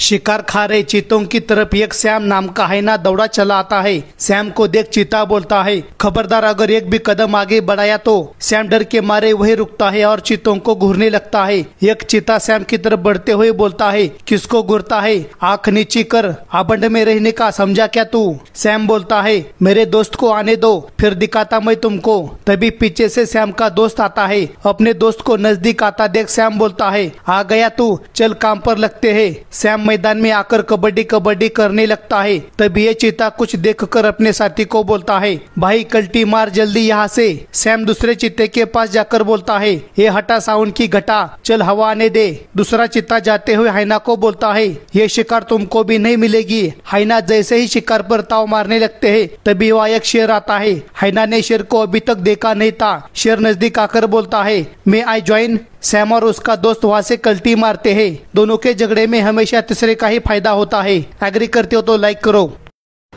शिकार खा रहे चीतों की तरफ एक श्याम नाम का हैना दौड़ा चला आता है श्याम को देख चीता बोलता है खबरदार अगर एक भी कदम आगे बढ़ाया तो श्याम डर के मारे वही रुकता है और चीतों को घूरने लगता है एक चीता श्याम की तरफ बढ़ते हुए बोलता है किसको घूरता है आंख नीची कर आबंड में रहने का समझा क्या तू श्याम बोलता है मेरे दोस्त को आने दो फिर दिखाता मैं तुमको तभी पीछे से श्याम का दोस्त आता है अपने दोस्त को नजदीक आता देख श्याम बोलता है आ गया तू चल काम पर लगते है श्याम मैदान में आकर कबड्डी कबड्डी करने लगता है तभी ये चीता कुछ देख कर अपने साथी को बोलता है भाई कल्टी मार जल्दी यहाँ से सैम दूसरे चीते के पास जाकर बोलता है ये हटा साउंड की घटा चल हवा आने दे दूसरा चीता जाते हुए हाइना को बोलता है ये शिकार तुमको भी नहीं मिलेगी हाइना जैसे ही शिकार पर ताव मारने लगते है तभी वह एक शेर आता है हाइना ने शेर को अभी तक देखा नहीं था शेर नजदीक आकर बोलता है मैं आई ज्वाइन सैम और उसका दोस्त वहाँ से कल्टी मारते हैं दोनों के झगड़े में हमेशा तीसरे का ही फायदा होता है एग्री करते हो तो लाइक करो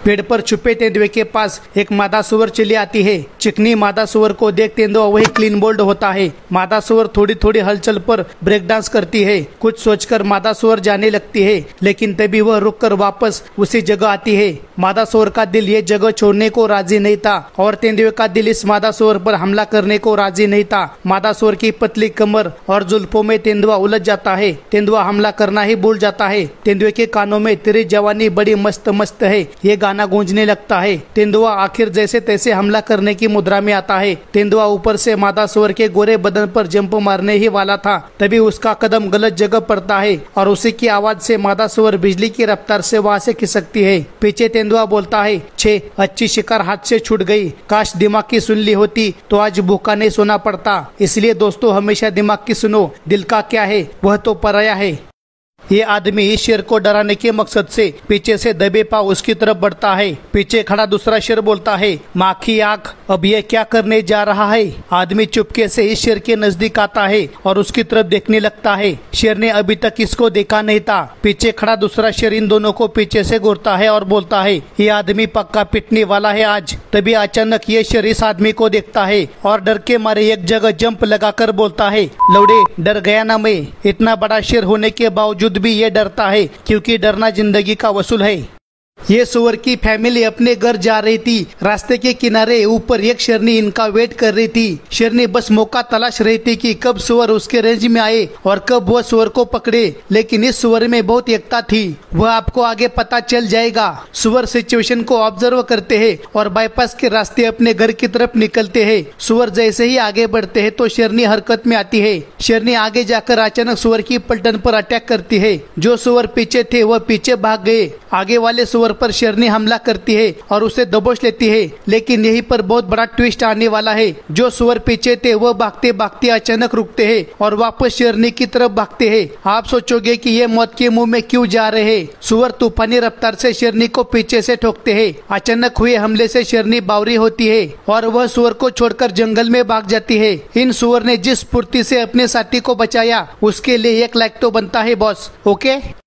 पेड़ पर छुपे तेंदुए के पास एक मादा सुअर चली आती है चिकनी मादा सुअर को देख तेंदुआ तो वही क्लीन बोल्ड होता है मादा सुअर थोड़ी थोड़ी हलचल पर ब्रेक डांस करती है कुछ सोचकर मादा सुअर जाने लगती है लेकिन तभी वह रुककर वापस उसी जगह आती है मादा सुअर का दिल ये जगह छोड़ने को राजी नहीं था और तेंदुए का दिल इस मादा सुअर पर हमला करने को राजी नहीं था मादा सुअर की पतली कमर और जुल्फों में तेंदुआ उलझ जाता है तेंदुआ हमला करना ही भूल जाता है तेंदुए के कानों में तेरी जवानी बड़ी मस्त मस्त है ये गाना गूंजने लगता है तेंदुआ आखिर जैसे तैसे हमला करने की मुद्रा में आता है तेंदुआ ऊपर से मादा स्वर के गोरे बदन पर जंप मारने ही वाला था तभी उसका कदम गलत जगह पड़ता है और उसी की आवाज से मादा स्वर बिजली की रफ्तार से वहाँ से खिसकती है पीछे तेंदुआ बोलता है छे अच्छी शिकार हाथ से छूट गई काश दिमाग की सुन ली होती तो आज भूखा नहीं सोना पड़ता इसलिए दोस्तों हमेशा दिमाग की सुनो दिल का क्या है वह तो पराया है ये आदमी इस शेर को डराने के मकसद से पीछे से दबे पाव उसकी तरफ बढ़ता है पीछे खड़ा दूसरा शेर बोलता है माखी आंख अब ये क्या करने जा रहा है आदमी चुपके से इस शेर के नजदीक आता है और उसकी तरफ देखने लगता है शेर ने अभी तक इसको देखा नहीं था पीछे खड़ा दूसरा शेर इन दोनों को पीछे से घूरता है और बोलता है ये आदमी पक्का पिटने वाला है आज तभी अचानक ये शेर इस आदमी को देखता है और डर के मारे एक जगह जंप लगाकर बोलता है लौड़े डर गया ना मैं इतना बड़ा शेर होने के बावजूद भी ये डरता है क्योंकि डरना जिंदगी का वसूल है ये सुअर की फैमिली अपने घर जा रही थी रास्ते के किनारे ऊपर एक शेरनी इनका वेट कर रही थी शेरनी बस मौका तलाश रही थी कि कब सुअर उसके रेंज में आए और कब वह सुअर को पकड़े लेकिन इस सुअर में बहुत एकता थी वह आपको आगे पता चल जाएगा सुअर सिचुएशन को ऑब्जर्व करते हैं और बाईपास के रास्ते अपने घर की तरफ निकलते है सुअर जैसे ही आगे बढ़ते है तो शेरनी हरकत में आती है शेरनी आगे जाकर अचानक सुअर की पलटन पर अटैक करती है जो सुअर पीछे थे वह पीछे भाग गए आगे वाले सुअर पर शेरनी हमला करती है और उसे दबोच लेती है लेकिन यही पर बहुत बड़ा ट्विस्ट आने वाला है जो सुअर पीछे थे वह भागते भागते अचानक रुकते हैं और वापस शेरनी की तरफ भागते हैं आप सोचोगे कि ये मौत के मुंह में क्यों जा रहे हैं सुअर तूफानी रफ्तार से शेरनी को पीछे से ठोकते है अचानक हुए हमले से शेरनी बावरी होती है और वह सुअर को छोड़कर जंगल में भाग जाती है इन सुअर ने जिस फूर्ति से अपने साथी को बचाया उसके लिए एक लाइक तो बनता है बॉस ओके